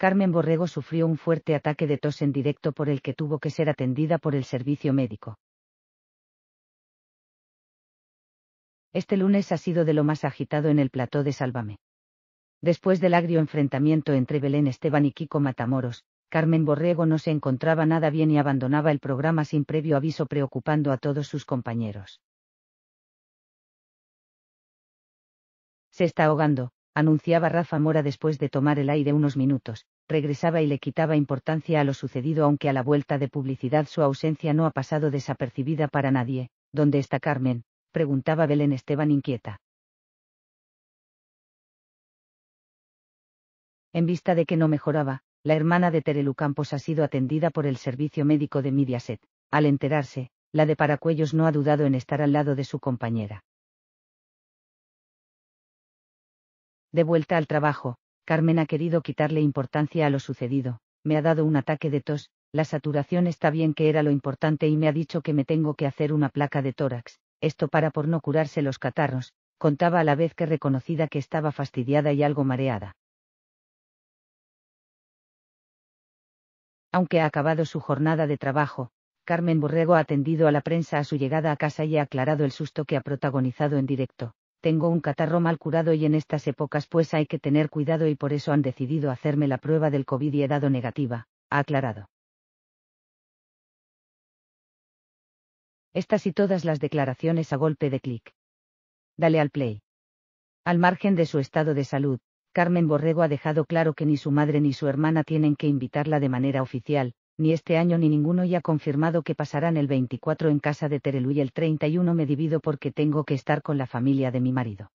Carmen Borrego sufrió un fuerte ataque de tos en directo por el que tuvo que ser atendida por el servicio médico. Este lunes ha sido de lo más agitado en el plató de Sálvame. Después del agrio enfrentamiento entre Belén Esteban y Kiko Matamoros, Carmen Borrego no se encontraba nada bien y abandonaba el programa sin previo aviso preocupando a todos sus compañeros. Se está ahogando, anunciaba Rafa Mora después de tomar el aire unos minutos, regresaba y le quitaba importancia a lo sucedido aunque a la vuelta de publicidad su ausencia no ha pasado desapercibida para nadie. ¿Dónde está Carmen? preguntaba Belén Esteban inquieta. En vista de que no mejoraba, la hermana de Terelu Campos ha sido atendida por el servicio médico de Mediaset. Al enterarse, la de Paracuellos no ha dudado en estar al lado de su compañera. De vuelta al trabajo, Carmen ha querido quitarle importancia a lo sucedido, me ha dado un ataque de tos, la saturación está bien que era lo importante y me ha dicho que me tengo que hacer una placa de tórax, esto para por no curarse los catarros, contaba a la vez que reconocida que estaba fastidiada y algo mareada. Aunque ha acabado su jornada de trabajo, Carmen Borrego ha atendido a la prensa a su llegada a casa y ha aclarado el susto que ha protagonizado en directo tengo un catarro mal curado y en estas épocas pues hay que tener cuidado y por eso han decidido hacerme la prueba del COVID y he dado negativa, ha aclarado. Estas y todas las declaraciones a golpe de clic. Dale al play. Al margen de su estado de salud, Carmen Borrego ha dejado claro que ni su madre ni su hermana tienen que invitarla de manera oficial, ni este año ni ninguno ya ha confirmado que pasarán el 24 en casa de Terelu y el 31 me divido porque tengo que estar con la familia de mi marido.